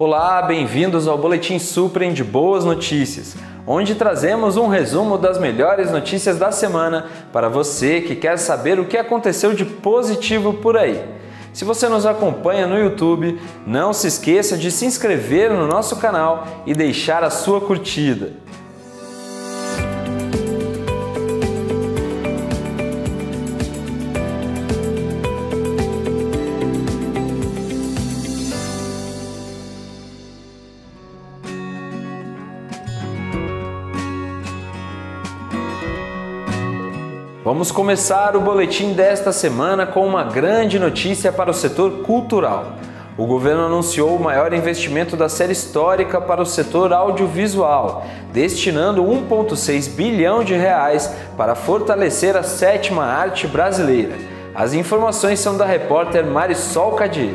Olá, bem-vindos ao Boletim Suprem de Boas Notícias, onde trazemos um resumo das melhores notícias da semana para você que quer saber o que aconteceu de positivo por aí. Se você nos acompanha no YouTube, não se esqueça de se inscrever no nosso canal e deixar a sua curtida. Vamos começar o boletim desta semana com uma grande notícia para o setor cultural. O governo anunciou o maior investimento da série histórica para o setor audiovisual, destinando 1,6 bilhão de reais para fortalecer a sétima arte brasileira. As informações são da repórter Marisol Cadir.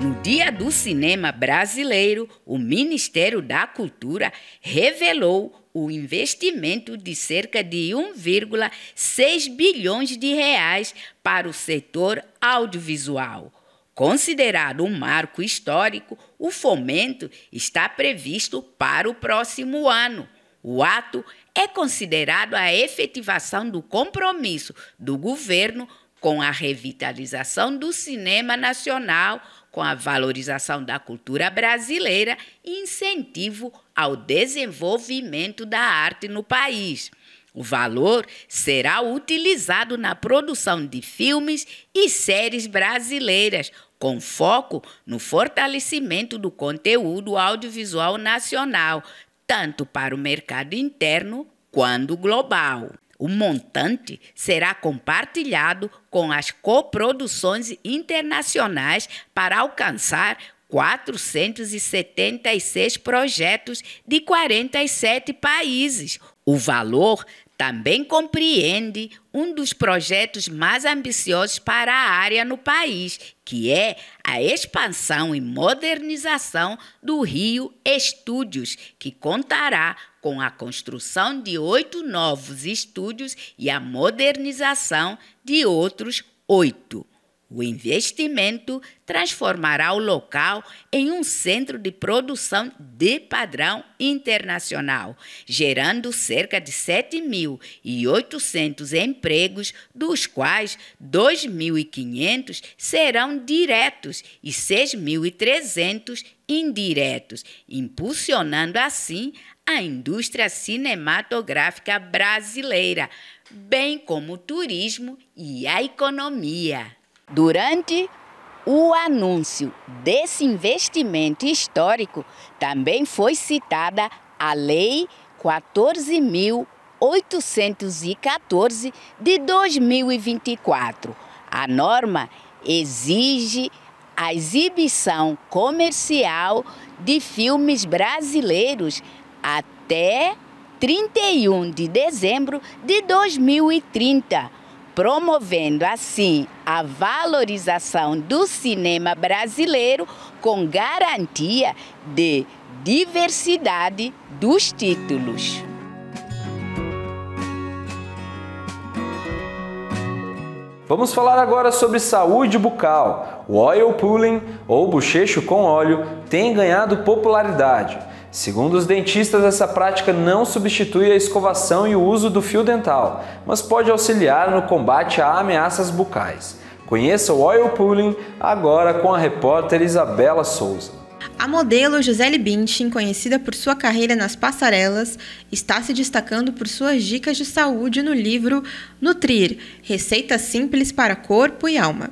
No Dia do Cinema Brasileiro, o Ministério da Cultura revelou o investimento de cerca de 1,6 bilhões de reais para o setor audiovisual. Considerado um marco histórico, o fomento está previsto para o próximo ano. O ato é considerado a efetivação do compromisso do governo com a revitalização do cinema nacional com a valorização da cultura brasileira e incentivo ao desenvolvimento da arte no país. O valor será utilizado na produção de filmes e séries brasileiras, com foco no fortalecimento do conteúdo audiovisual nacional, tanto para o mercado interno quanto global. O montante será compartilhado com as coproduções internacionais para alcançar 476 projetos de 47 países. O valor também compreende um dos projetos mais ambiciosos para a área no país, que é a expansão e modernização do Rio Estúdios, que contará com a construção de oito novos estúdios e a modernização de outros oito. O investimento transformará o local em um centro de produção de padrão internacional, gerando cerca de 7.800 empregos, dos quais 2.500 serão diretos e 6.300 indiretos, impulsionando assim a indústria cinematográfica brasileira, bem como o turismo e a economia. Durante o anúncio desse investimento histórico, também foi citada a Lei 14.814 de 2024. A norma exige a exibição comercial de filmes brasileiros até 31 de dezembro de 2030 promovendo assim a valorização do cinema brasileiro com garantia de diversidade dos títulos. Vamos falar agora sobre saúde bucal. O oil pulling, ou bochecho com óleo, tem ganhado popularidade. Segundo os dentistas, essa prática não substitui a escovação e o uso do fio dental, mas pode auxiliar no combate a ameaças bucais. Conheça o Oil Pulling agora com a repórter Isabela Souza. A modelo Gisele Bündchen, conhecida por sua carreira nas passarelas, está se destacando por suas dicas de saúde no livro Nutrir, receitas simples para corpo e alma.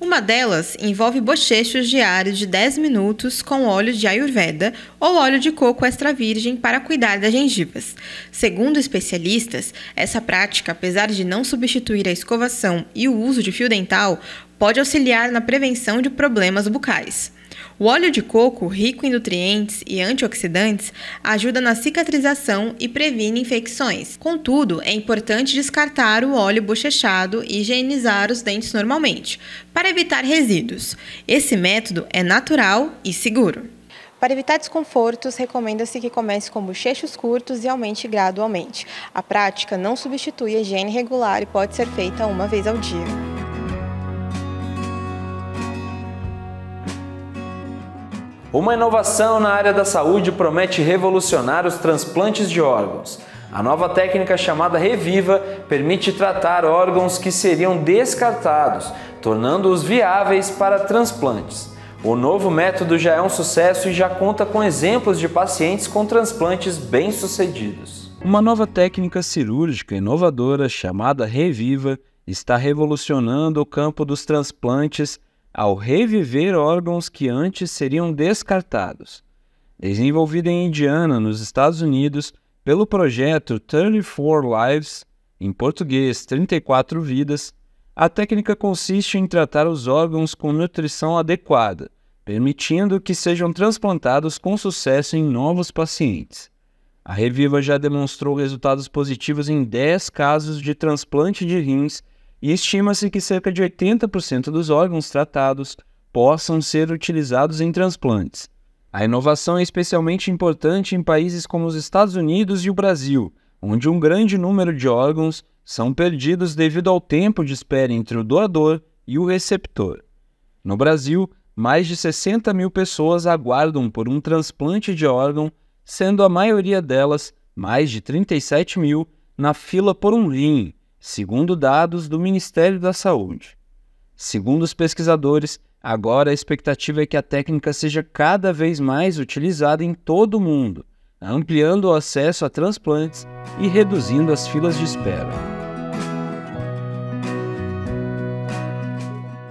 Uma delas envolve bochechos diários de 10 minutos com óleo de ayurveda ou óleo de coco extra virgem para cuidar das gengivas. Segundo especialistas, essa prática, apesar de não substituir a escovação e o uso de fio dental, pode auxiliar na prevenção de problemas bucais. O óleo de coco, rico em nutrientes e antioxidantes, ajuda na cicatrização e previne infecções. Contudo, é importante descartar o óleo bochechado e higienizar os dentes normalmente, para evitar resíduos. Esse método é natural e seguro. Para evitar desconfortos, recomenda-se que comece com bochechos curtos e aumente gradualmente. A prática não substitui a higiene regular e pode ser feita uma vez ao dia. Uma inovação na área da saúde promete revolucionar os transplantes de órgãos. A nova técnica chamada Reviva permite tratar órgãos que seriam descartados, tornando-os viáveis para transplantes. O novo método já é um sucesso e já conta com exemplos de pacientes com transplantes bem-sucedidos. Uma nova técnica cirúrgica inovadora chamada Reviva está revolucionando o campo dos transplantes ao reviver órgãos que antes seriam descartados. Desenvolvida em Indiana, nos Estados Unidos, pelo projeto 34 Lives, em português 34 Vidas, a técnica consiste em tratar os órgãos com nutrição adequada, permitindo que sejam transplantados com sucesso em novos pacientes. A Reviva já demonstrou resultados positivos em 10 casos de transplante de rins e estima-se que cerca de 80% dos órgãos tratados possam ser utilizados em transplantes. A inovação é especialmente importante em países como os Estados Unidos e o Brasil, onde um grande número de órgãos são perdidos devido ao tempo de espera entre o doador e o receptor. No Brasil, mais de 60 mil pessoas aguardam por um transplante de órgão, sendo a maioria delas, mais de 37 mil, na fila por um rim, segundo dados do Ministério da Saúde. Segundo os pesquisadores, agora a expectativa é que a técnica seja cada vez mais utilizada em todo o mundo, ampliando o acesso a transplantes e reduzindo as filas de espera.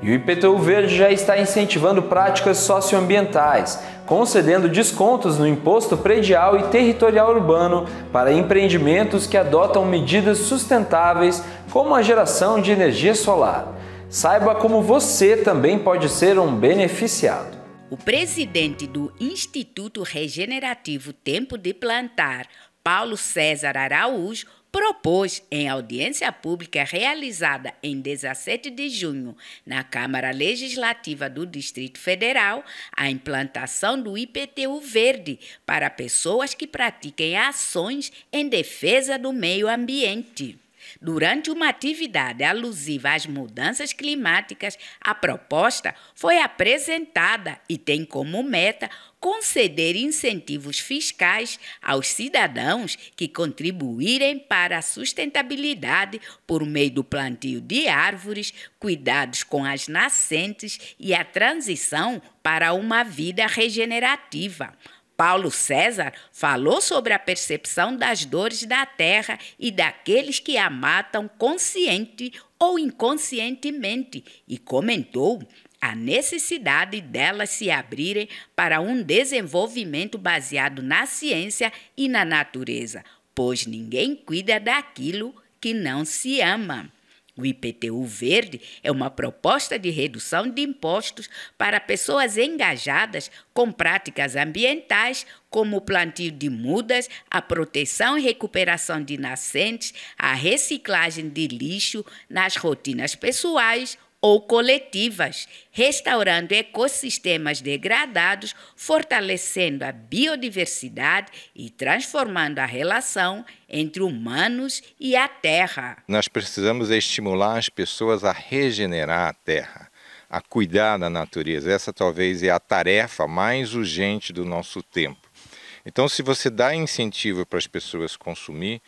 E o IPTU Verde já está incentivando práticas socioambientais concedendo descontos no imposto predial e territorial urbano para empreendimentos que adotam medidas sustentáveis, como a geração de energia solar. Saiba como você também pode ser um beneficiado. O presidente do Instituto Regenerativo Tempo de Plantar, Paulo César Araújo, propôs, em audiência pública realizada em 17 de junho na Câmara Legislativa do Distrito Federal, a implantação do IPTU verde para pessoas que pratiquem ações em defesa do meio ambiente. Durante uma atividade alusiva às mudanças climáticas, a proposta foi apresentada e tem como meta conceder incentivos fiscais aos cidadãos que contribuírem para a sustentabilidade por meio do plantio de árvores, cuidados com as nascentes e a transição para uma vida regenerativa. Paulo César falou sobre a percepção das dores da terra e daqueles que a matam consciente ou inconscientemente e comentou a necessidade delas se abrirem para um desenvolvimento baseado na ciência e na natureza, pois ninguém cuida daquilo que não se ama. O IPTU Verde é uma proposta de redução de impostos para pessoas engajadas com práticas ambientais, como o plantio de mudas, a proteção e recuperação de nascentes, a reciclagem de lixo nas rotinas pessoais ou coletivas, restaurando ecossistemas degradados, fortalecendo a biodiversidade e transformando a relação entre humanos e a terra. Nós precisamos estimular as pessoas a regenerar a terra, a cuidar da natureza. Essa talvez é a tarefa mais urgente do nosso tempo. Então, se você dá incentivo para as pessoas consumir,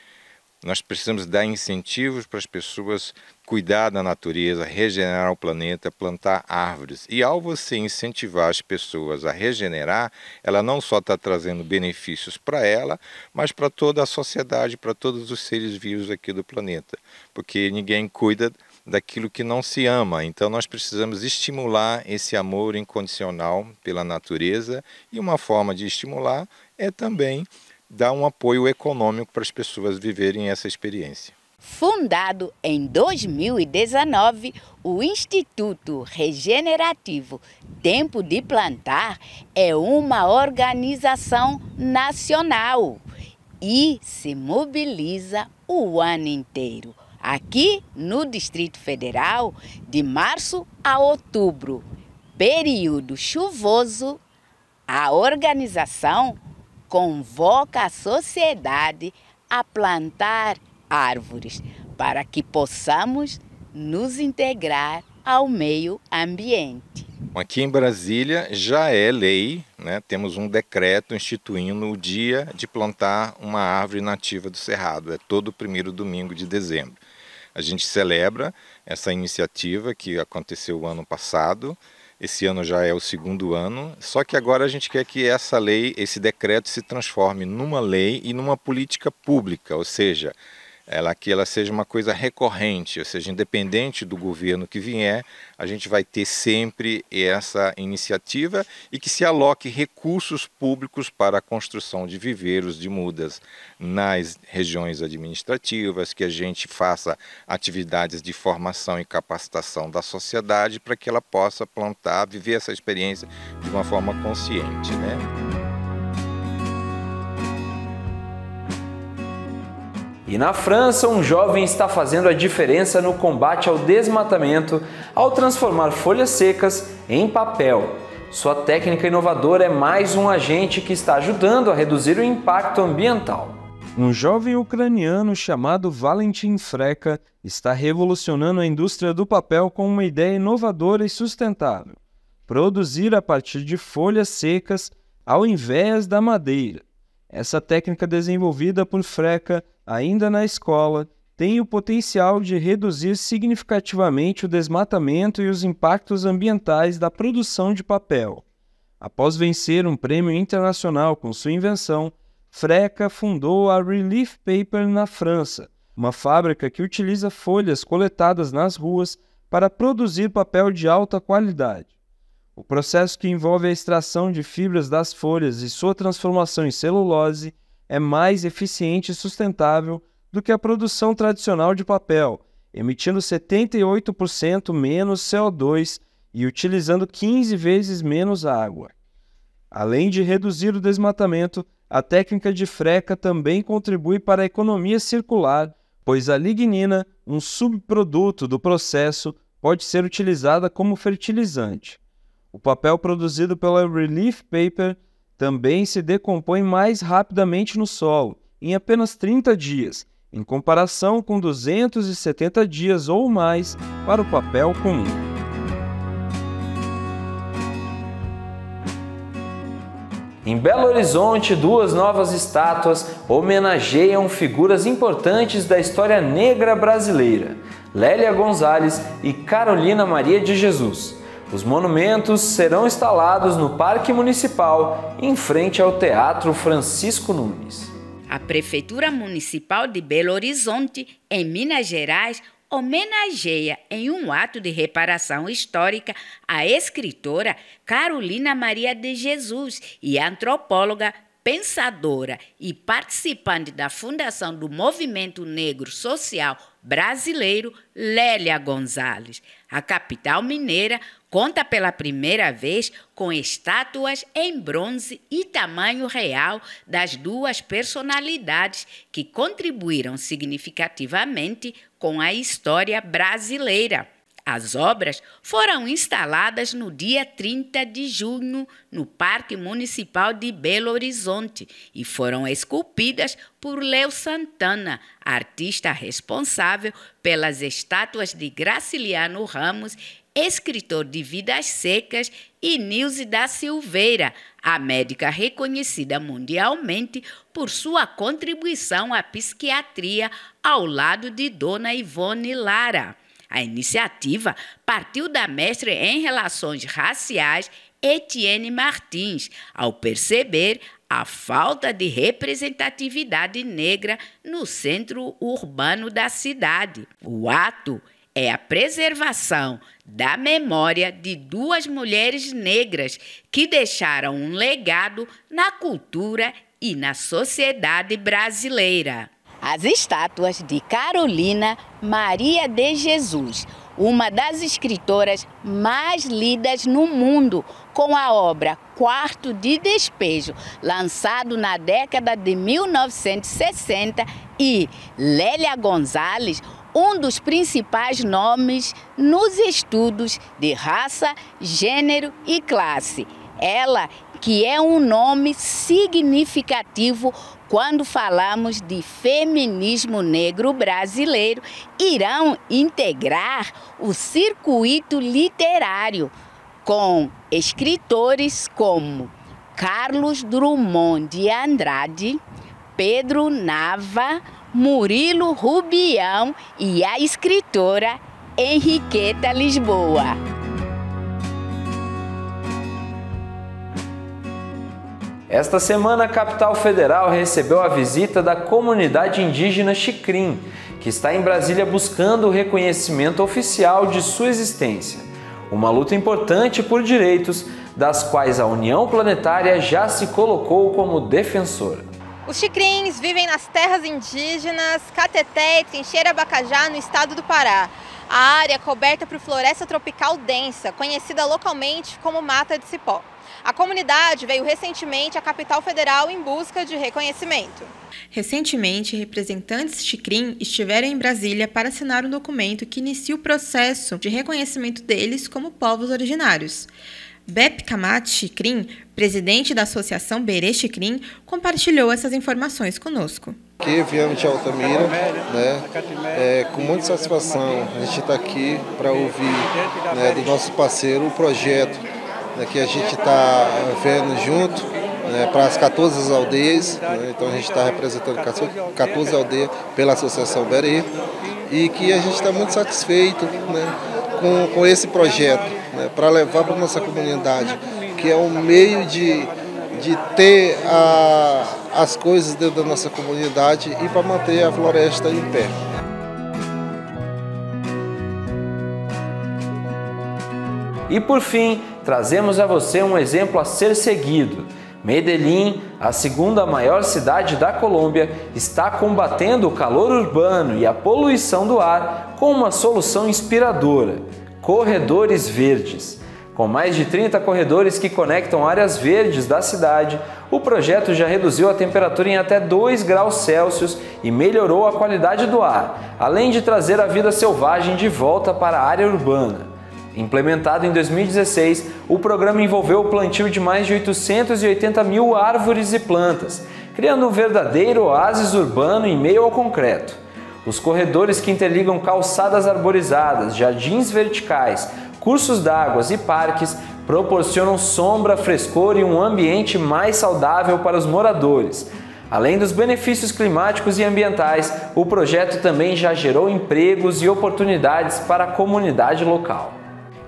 nós precisamos dar incentivos para as pessoas cuidar da natureza, regenerar o planeta, plantar árvores. E ao você incentivar as pessoas a regenerar, ela não só está trazendo benefícios para ela, mas para toda a sociedade, para todos os seres vivos aqui do planeta. Porque ninguém cuida daquilo que não se ama. Então nós precisamos estimular esse amor incondicional pela natureza e uma forma de estimular é também dar um apoio econômico para as pessoas viverem essa experiência. Fundado em 2019, o Instituto Regenerativo Tempo de Plantar é uma organização nacional e se mobiliza o ano inteiro, aqui no Distrito Federal, de março a outubro. Período chuvoso, a organização convoca a sociedade a plantar árvores para que possamos nos integrar ao meio ambiente. Aqui em Brasília já é lei, né? temos um decreto instituindo o dia de plantar uma árvore nativa do Cerrado, é todo o primeiro domingo de dezembro. A gente celebra essa iniciativa que aconteceu o ano passado, esse ano já é o segundo ano, só que agora a gente quer que essa lei, esse decreto se transforme numa lei e numa política pública, ou seja, ela que ela seja uma coisa recorrente, ou seja, independente do governo que vier, a gente vai ter sempre essa iniciativa e que se aloque recursos públicos para a construção de viveiros de mudas nas regiões administrativas, que a gente faça atividades de formação e capacitação da sociedade para que ela possa plantar, viver essa experiência de uma forma consciente, né? E na França, um jovem está fazendo a diferença no combate ao desmatamento ao transformar folhas secas em papel. Sua técnica inovadora é mais um agente que está ajudando a reduzir o impacto ambiental. Um jovem ucraniano chamado Valentin Freca está revolucionando a indústria do papel com uma ideia inovadora e sustentável: produzir a partir de folhas secas ao invés da madeira. Essa técnica desenvolvida por Freca ainda na escola, tem o potencial de reduzir significativamente o desmatamento e os impactos ambientais da produção de papel. Após vencer um prêmio internacional com sua invenção, Freca fundou a Relief Paper na França, uma fábrica que utiliza folhas coletadas nas ruas para produzir papel de alta qualidade. O processo que envolve a extração de fibras das folhas e sua transformação em celulose é mais eficiente e sustentável do que a produção tradicional de papel, emitindo 78% menos CO2 e utilizando 15 vezes menos água. Além de reduzir o desmatamento, a técnica de freca também contribui para a economia circular, pois a lignina, um subproduto do processo, pode ser utilizada como fertilizante. O papel produzido pela Relief Paper também se decompõe mais rapidamente no solo, em apenas 30 dias, em comparação com 270 dias ou mais para o papel comum. Em Belo Horizonte, duas novas estátuas homenageiam figuras importantes da história negra brasileira, Lélia Gonzalez e Carolina Maria de Jesus. Os monumentos serão instalados no Parque Municipal, em frente ao Teatro Francisco Nunes. A Prefeitura Municipal de Belo Horizonte, em Minas Gerais, homenageia em um ato de reparação histórica a escritora Carolina Maria de Jesus e a antropóloga pensadora e participante da fundação do Movimento Negro Social Brasileiro, Lélia Gonzalez. A capital mineira conta pela primeira vez com estátuas em bronze e tamanho real das duas personalidades que contribuíram significativamente com a história brasileira. As obras foram instaladas no dia 30 de junho no Parque Municipal de Belo Horizonte e foram esculpidas por Leo Santana, artista responsável pelas estátuas de Graciliano Ramos, escritor de Vidas Secas, e Nilce da Silveira, a médica reconhecida mundialmente por sua contribuição à psiquiatria ao lado de Dona Ivone Lara. A iniciativa partiu da mestre em relações raciais Etienne Martins, ao perceber a falta de representatividade negra no centro urbano da cidade. O ato é a preservação da memória de duas mulheres negras que deixaram um legado na cultura e na sociedade brasileira as estátuas de Carolina Maria de Jesus, uma das escritoras mais lidas no mundo, com a obra Quarto de Despejo, lançado na década de 1960, e Lélia Gonzalez, um dos principais nomes nos estudos de raça, gênero e classe. Ela que é um nome significativo quando falamos de feminismo negro brasileiro, irão integrar o circuito literário com escritores como Carlos Drummond de Andrade, Pedro Nava, Murilo Rubião e a escritora Henriqueta Lisboa. Esta semana, a capital federal recebeu a visita da comunidade indígena Xicrim, que está em Brasília buscando o reconhecimento oficial de sua existência. Uma luta importante por direitos, das quais a União Planetária já se colocou como defensora. Os xicrins vivem nas terras indígenas Cateté e Trincheira Bacajá, no estado do Pará. A área é coberta por floresta tropical densa, conhecida localmente como Mata de Cipó. A comunidade veio recentemente à capital federal em busca de reconhecimento. Recentemente, representantes Xicrim estiveram em Brasília para assinar um documento que inicia o processo de reconhecimento deles como povos originários. Bep Kamat Xicrim, presidente da Associação Berê Xicrim, compartilhou essas informações conosco. Aqui viemos de Altamira, né? É, com muita satisfação a gente está aqui para ouvir né, do nosso parceiro o projeto né, que a gente está vendo junto né, para as 14 aldeias, né, então a gente está representando 14, aldeias pela Associação Berê, e que a gente está muito satisfeito né, com, com esse projeto, né, para levar para a nossa comunidade, que é um meio de, de ter a, as coisas dentro da nossa comunidade e para manter a floresta em pé. E por fim, trazemos a você um exemplo a ser seguido. Medellín, a segunda maior cidade da Colômbia, está combatendo o calor urbano e a poluição do ar com uma solução inspiradora: corredores verdes. Com mais de 30 corredores que conectam áreas verdes da cidade, o projeto já reduziu a temperatura em até 2 graus Celsius e melhorou a qualidade do ar, além de trazer a vida selvagem de volta para a área urbana. Implementado em 2016, o programa envolveu o plantio de mais de 880 mil árvores e plantas, criando um verdadeiro oásis urbano em meio ao concreto. Os corredores que interligam calçadas arborizadas, jardins verticais, cursos d'água e parques proporcionam sombra, frescor e um ambiente mais saudável para os moradores. Além dos benefícios climáticos e ambientais, o projeto também já gerou empregos e oportunidades para a comunidade local.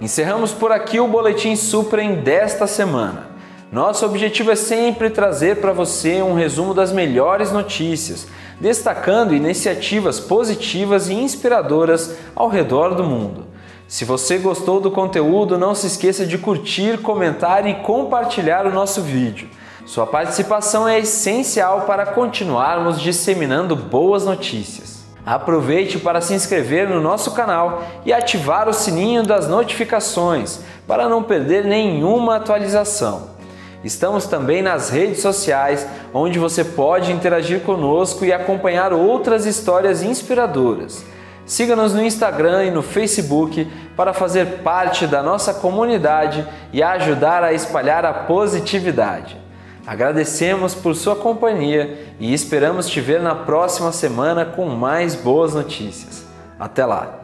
Encerramos por aqui o Boletim Suprem desta semana. Nosso objetivo é sempre trazer para você um resumo das melhores notícias, destacando iniciativas positivas e inspiradoras ao redor do mundo. Se você gostou do conteúdo, não se esqueça de curtir, comentar e compartilhar o nosso vídeo. Sua participação é essencial para continuarmos disseminando boas notícias. Aproveite para se inscrever no nosso canal e ativar o sininho das notificações para não perder nenhuma atualização. Estamos também nas redes sociais, onde você pode interagir conosco e acompanhar outras histórias inspiradoras. Siga-nos no Instagram e no Facebook para fazer parte da nossa comunidade e ajudar a espalhar a positividade. Agradecemos por sua companhia e esperamos te ver na próxima semana com mais boas notícias. Até lá!